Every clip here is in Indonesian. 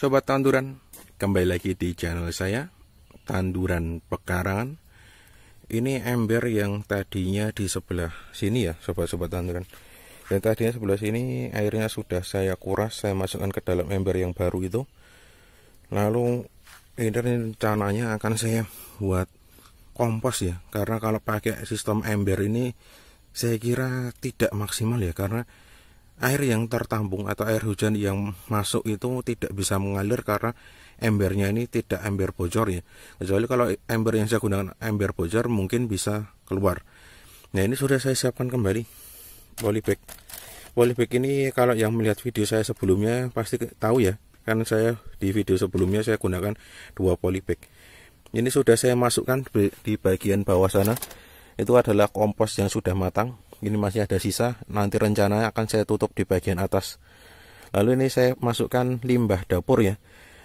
Sobat Tanduran, kembali lagi di channel saya, Tanduran Pekarangan. Ini ember yang tadinya di sebelah sini ya, sobat-sobat tanduran. Yang tadinya sebelah sini airnya sudah saya kuras, saya masukkan ke dalam ember yang baru itu. Lalu ini rencananya akan saya buat kompos ya, karena kalau pakai sistem ember ini saya kira tidak maksimal ya, karena air yang tertambung atau air hujan yang masuk itu tidak bisa mengalir karena embernya ini tidak ember bocor ya kecuali kalau ember yang saya gunakan ember bocor mungkin bisa keluar nah ini sudah saya siapkan kembali polybag polybag ini kalau yang melihat video saya sebelumnya pasti tahu ya Karena saya di video sebelumnya saya gunakan dua polybag ini sudah saya masukkan di bagian bawah sana itu adalah kompos yang sudah matang ini masih ada sisa nanti rencananya akan saya tutup di bagian atas lalu ini saya masukkan limbah dapur ya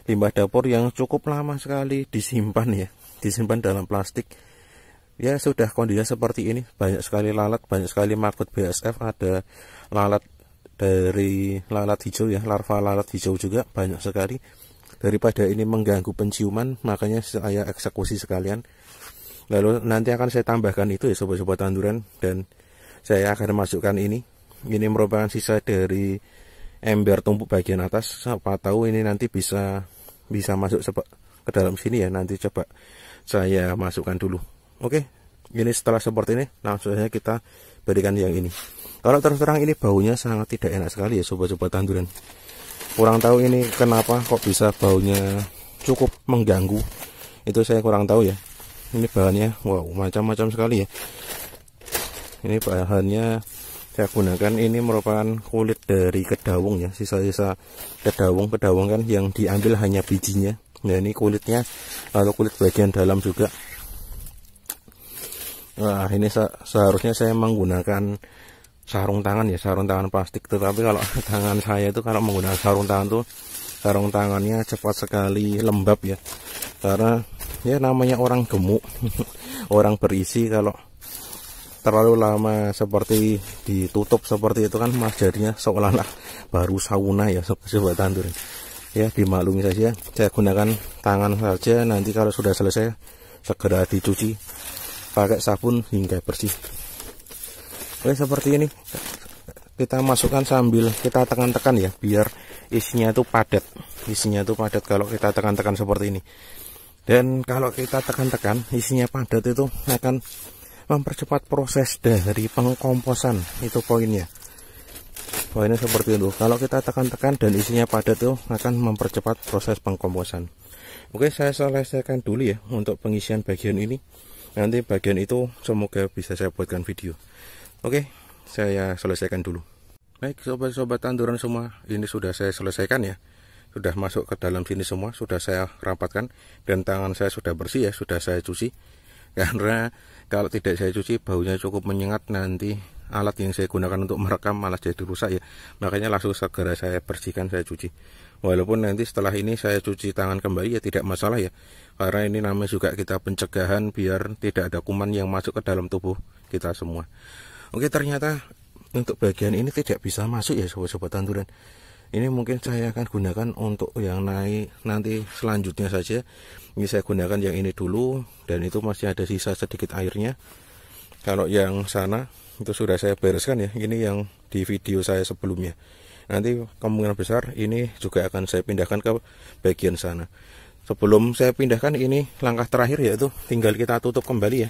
limbah dapur yang cukup lama sekali disimpan ya disimpan dalam plastik ya sudah kondisinya seperti ini banyak sekali lalat banyak sekali maggot BSF ada lalat dari lalat hijau ya larva lalat hijau juga banyak sekali daripada ini mengganggu penciuman makanya saya eksekusi sekalian lalu nanti akan saya tambahkan itu ya sobat-sobat tanduran dan saya akan masukkan ini ini merupakan sisa dari ember tumpuk bagian atas siapa tahu ini nanti bisa bisa masuk ke dalam sini ya nanti coba saya masukkan dulu oke ini setelah seperti ini langsung saja kita berikan yang ini kalau terus terang ini baunya sangat tidak enak sekali ya sobat-sobat tanduran kurang tahu ini kenapa kok bisa baunya cukup mengganggu itu saya kurang tahu ya ini bahannya wow macam-macam sekali ya ini bahannya saya gunakan ini merupakan kulit dari kedawung ya sisa-sisa kedawung kedawung kan yang diambil hanya bijinya nah ini kulitnya atau kulit bagian dalam juga Nah, ini seharusnya saya menggunakan sarung tangan ya, sarung tangan plastik. Tetapi kalau tangan saya itu kalau menggunakan sarung tangan tuh sarung tangannya cepat sekali lembab ya. Karena ya namanya orang gemuk, orang berisi kalau terlalu lama seperti ditutup seperti itu kan mas jadinya seolah-olah baru sauna ya sobat-sobat tandur ya dimaklumi saja ya. saya gunakan tangan saja nanti kalau sudah selesai segera dicuci pakai sabun hingga bersih oke seperti ini kita masukkan sambil kita tekan-tekan ya biar isinya itu padat isinya itu padat kalau kita tekan-tekan seperti ini dan kalau kita tekan-tekan isinya padat itu akan mempercepat proses dari pengkomposan itu poinnya poinnya seperti itu kalau kita tekan-tekan dan isinya padat tuh akan mempercepat proses pengkomposan oke saya selesaikan dulu ya untuk pengisian bagian ini nanti bagian itu semoga bisa saya buatkan video oke saya selesaikan dulu baik sobat-sobat tanduran semua ini sudah saya selesaikan ya sudah masuk ke dalam sini semua sudah saya rapatkan dan tangan saya sudah bersih ya sudah saya cuci karena kalau tidak saya cuci baunya cukup menyengat nanti alat yang saya gunakan untuk merekam malah jadi rusak ya makanya langsung segera saya bersihkan saya cuci walaupun nanti setelah ini saya cuci tangan kembali ya tidak masalah ya karena ini namanya juga kita pencegahan biar tidak ada kuman yang masuk ke dalam tubuh kita semua oke ternyata untuk bagian ini tidak bisa masuk ya sobat-sobat tanduran ini mungkin saya akan gunakan untuk yang naik nanti selanjutnya saja ini saya gunakan yang ini dulu dan itu masih ada sisa sedikit airnya kalau yang sana itu sudah saya bereskan ya ini yang di video saya sebelumnya nanti kemungkinan besar ini juga akan saya pindahkan ke bagian sana sebelum saya pindahkan ini langkah terakhir yaitu tinggal kita tutup kembali ya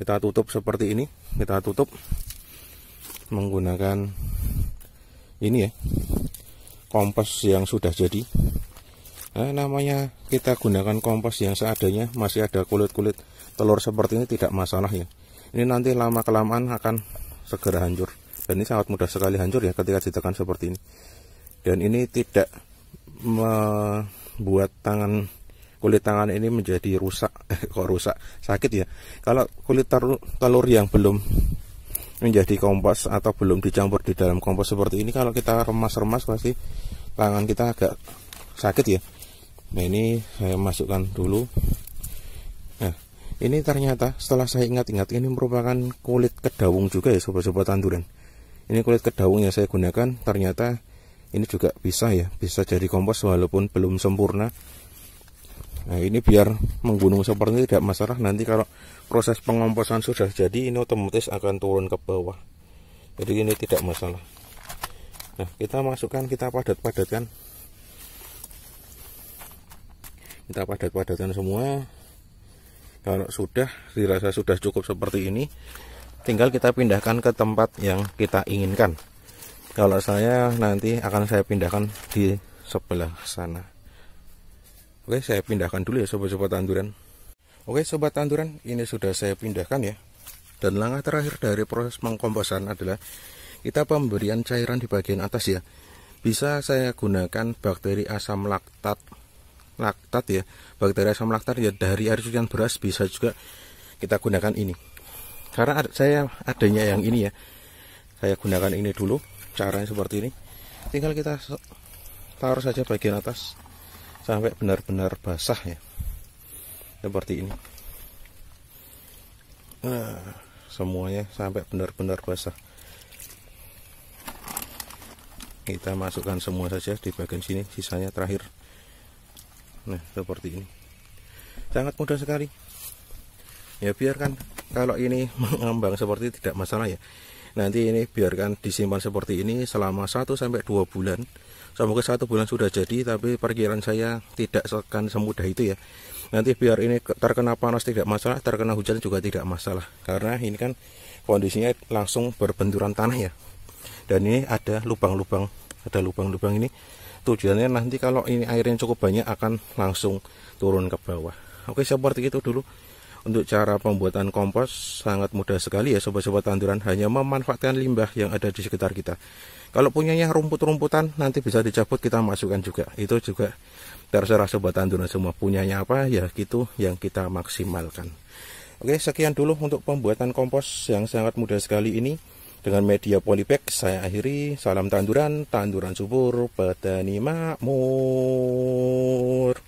kita tutup seperti ini kita tutup menggunakan ini ya kompos yang sudah jadi nah, namanya kita gunakan kompos yang seadanya masih ada kulit-kulit telur seperti ini tidak masalah ya ini nanti lama kelamaan akan segera hancur dan ini sangat mudah sekali hancur ya ketika ditekan seperti ini dan ini tidak membuat tangan kulit tangan ini menjadi rusak eh, kok rusak sakit ya kalau kulit telur yang belum menjadi kompos atau belum dicampur di dalam kompos seperti ini kalau kita remas-remas pasti tangan kita agak sakit ya nah ini saya masukkan dulu nah ini ternyata setelah saya ingat-ingat ini merupakan kulit kedawung juga ya sobat-sobat tanduran ini kulit kedawung yang saya gunakan ternyata ini juga bisa ya bisa jadi kompos walaupun belum sempurna Nah ini biar menggunung seperti ini tidak masalah nanti kalau proses pengomposan sudah jadi ini otomatis akan turun ke bawah. Jadi ini tidak masalah. Nah kita masukkan kita padat-padatkan. Kita padat-padatkan semua. Kalau sudah dirasa sudah cukup seperti ini, tinggal kita pindahkan ke tempat yang kita inginkan. Kalau saya nanti akan saya pindahkan di sebelah sana. Oke, saya pindahkan dulu ya sobat-sobat tanduran. Oke, sobat tanduran, ini sudah saya pindahkan ya. Dan langkah terakhir dari proses mengkomposan adalah kita pemberian cairan di bagian atas ya. Bisa saya gunakan bakteri asam laktat laktat ya, bakteri asam laktat ya dari air cucian beras bisa juga kita gunakan ini. Karena ad saya adanya yang ini ya. Saya gunakan ini dulu, caranya seperti ini. Tinggal kita taruh saja bagian atas sampai benar-benar basah ya seperti ini nah, semuanya sampai benar-benar basah kita masukkan semua saja di bagian sini sisanya terakhir nah seperti ini sangat mudah sekali ya biarkan kalau ini mengambang seperti ini, tidak masalah ya nanti ini biarkan disimpan seperti ini selama 1 sampai 2 bulan semoga satu bulan sudah jadi tapi perkiraan saya tidak akan semudah itu ya nanti biar ini terkena panas tidak masalah terkena hujan juga tidak masalah karena ini kan kondisinya langsung berbenturan tanah ya dan ini ada lubang-lubang ada lubang-lubang ini tujuannya nanti kalau ini airnya cukup banyak akan langsung turun ke bawah oke seperti itu dulu untuk cara pembuatan kompos sangat mudah sekali ya sobat-sobat tanduran hanya memanfaatkan limbah yang ada di sekitar kita. Kalau punyanya rumput-rumputan nanti bisa dicabut kita masukkan juga. Itu juga terserah sobat tanduran semua punyanya apa ya gitu yang kita maksimalkan. Oke sekian dulu untuk pembuatan kompos yang sangat mudah sekali ini. Dengan media polybag saya akhiri salam tanduran, tanduran subur, petani makmur.